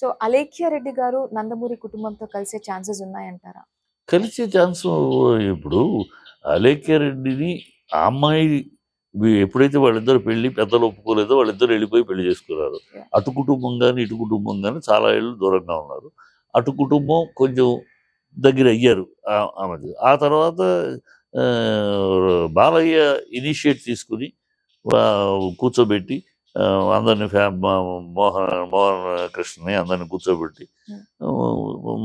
So Alekhya Reddy గారు నందమూరి కుటుంబంతో కలిసే ఛాన్సెస్ ఉన్నాయంటారా కలిసే ఛాన్స్ ఇప్పుడు అలేఖ్యారెడ్డిని రెడ్డిని అమ్మాయి ఎప్పుడైతే వాళ్ళిద్దరు పెళ్లి పెద్దలు ఒప్పుకోలేదో వాళ్ళిద్దరు వెళ్ళిపోయి పెళ్లి చేసుకున్నారు అటు కుటుంబం కానీ ఇటు కుటుంబం కానీ చాలా ఏళ్ళు దూరంగా ఉన్నారు అటు కుటుంబం కొంచెం దగ్గర అయ్యారు ఆమెది ఆ తర్వాత బాలయ్య ఇనిషియేట్ తీసుకుని కూర్చోబెట్టి అందరిని మోహన్ మోహన్ కృష్ణని అందరిని కూర్చోబెట్టి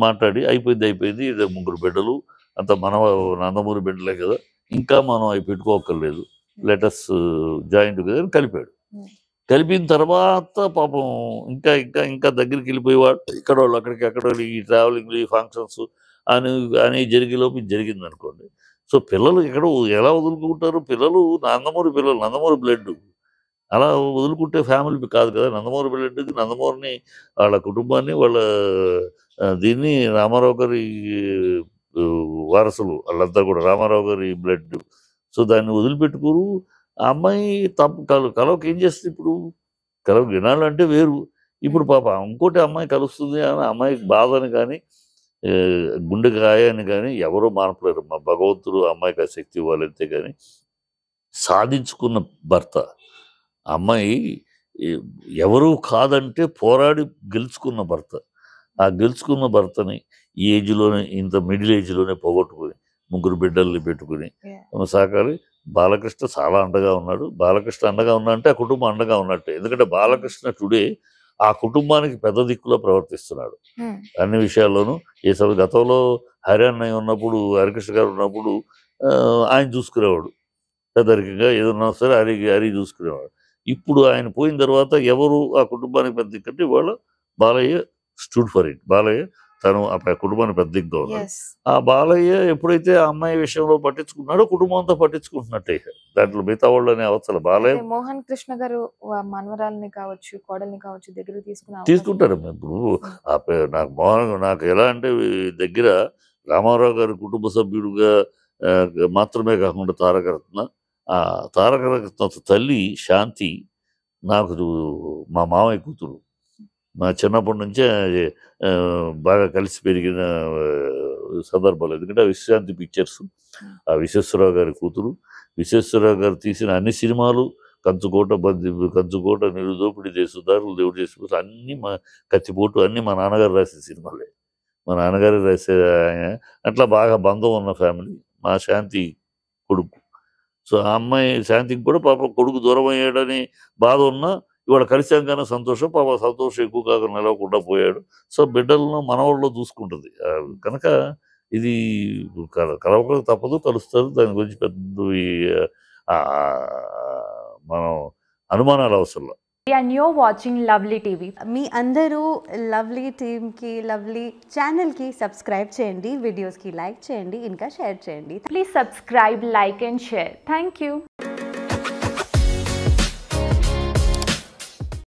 మాట్లాడి అయిపోయింది అయిపోయింది ముగ్గురు బిడ్డలు అంత మన నందమూరి బిడ్డలే కదా ఇంకా మనం అవి పెట్టుకోకర్లేదు లెటర్స్ జాయింట్ కదా కలిపాడు కలిపిన తర్వాత పాపం ఇంకా ఇంకా ఇంకా దగ్గరికి వెళ్ళిపోయేవాడు ఇక్కడ వాళ్ళు అక్కడికి అక్కడ ఈ ట్రావెలింగ్లు ఈ ఫంక్షన్స్ అని అని జరిగేలోపు జరిగింది అనుకోండి సో పిల్లలు ఎక్కడ ఎలా వదులుకుంటారు పిల్లలు నందమూరి పిల్లలు నందమూరి బ్లడ్ అలా వదులుకుంటే ఫ్యామిలీ కాదు కదా నందమూరి వెళ్ళేందుకు నందమూరిని వాళ్ళ కుటుంబాన్ని వాళ్ళ దీన్ని రామారావు గారి వారసులు వాళ్ళంతా కూడా రామారావు గారి బ్లడ్ సో దాన్ని వదిలిపెట్టుకోరు ఆ అమ్మాయి తప్పు కల కలవకి ఏం చేస్తుంది ఇప్పుడు కలవ వినాలంటే వేరు ఇప్పుడు పాప ఇంకోటి అమ్మాయి కలుస్తుంది అని అమ్మాయికి బాధ అని కానీ గుండె గాయ కానీ ఎవరో మార్పలేరు మా భగవంతుడు అమ్మాయికి ఆ శక్తి ఇవ్వాలంతే కానీ సాధించుకున్న భర్త అమ్మాయి ఎవరు కాదంటే పోరాడి గెలుచుకున్న భర్త ఆ గెలుచుకున్న భర్తని ఈ ఏజ్లోనే ఇంత మిడిల్ ఏజ్లోనే పోగొట్టుకుని ముగ్గురు బిడ్డల్ని పెట్టుకుని సహకారి బాలకృష్ణ చాలా అండగా ఉన్నాడు బాలకృష్ణ అండగా ఉన్నా అంటే ఆ కుటుంబం అండగా ఉన్నట్టే ఎందుకంటే బాలకృష్ణ టుడే ఆ కుటుంబానికి పెద్ద దిక్కులో ప్రవర్తిస్తున్నాడు hmm. అన్ని విషయాల్లోనూ ఈ సభ గతంలో అన్నయ్య ఉన్నప్పుడు హరికృష్ణ గారు ఉన్నప్పుడు ఆయన చూసుకునేవాడు పెద్దరికంగా ఏదన్నా సరే హరి హరి చూసుకునేవాడు ఇప్పుడు ఆయన పోయిన తర్వాత ఎవరు ఆ కుటుంబానికి పెద్ద దిక్కంటే వాళ్ళ Balayya stood for it Balayya తను ఆ కుటుంబాన్ని పెద్ద దిగ్గా ఉన్నాడు ఆ బాలయ్య ఎప్పుడైతే ఆ అమ్మాయి విషయంలో పట్టించుకున్నాడో కుటుంబంతో పట్టించుకుంటున్నట్టే దాంట్లో మిగతా వాళ్ళు అనే అవసరం బాలయ్య మోహన్ కృష్ణ గారు మనవరాలని కావచ్చు కోడల్ని కావచ్చు దగ్గర తీసుకున్నారు తీసుకుంటారు ఇప్పుడు నాకు మోహన్ నాకు ఎలా అంటే దగ్గర రామారావు గారి కుటుంబ సభ్యుడుగా మాత్రమే కాకుండా తారకరత్న ఆ తారక తల్లి శాంతి నాకు మా మామయ్య కూతురు మా చిన్నప్పటి నుంచే బాగా కలిసి పెరిగిన సందర్భాలు ఎందుకంటే విశ్రాంతి పిక్చర్స్ ఆ విశ్వేశ్వరరావు గారి కూతురు విశ్వేశ్వరరావు గారు తీసిన అన్ని సినిమాలు కంచుకోట బంది కంచుకోట నిరుదోపిడి దేశదారులు దేవుడు చేసిన అన్నీ మా కత్తిపోటు అన్నీ మా నాన్నగారు రాసిన సినిమాలే మా నాన్నగారు రాసే అట్లా బాగా బంధం ఉన్న ఫ్యామిలీ మా శాంతి కొడుకు సో ఆ అమ్మాయి శాంతికి కూడా పాప కొడుకు దూరం అయ్యాడని బాధ ఉన్నా ఇవాళ కలిసాం కానీ సంతోషం పాప సంతోషం ఎక్కువ కాక నిలవకుండా పోయాడు సో బిడ్డలను మనవాళ్ళు చూసుకుంటుంది కనుక ఇది కలవక తప్పదు కలుస్తారు దాని గురించి పెద్ద మనం అనుమానాలు అవసరంలో and you watching Lovely TV మీ అందరూ లవ్లీ టీమ్కి లవ్లీ ఛానల్కి సబ్స్క్రైబ్ చేయండి వీడియోస్కి లైక్ చేయండి ఇంకా షేర్ చేయండి please subscribe like and share thank you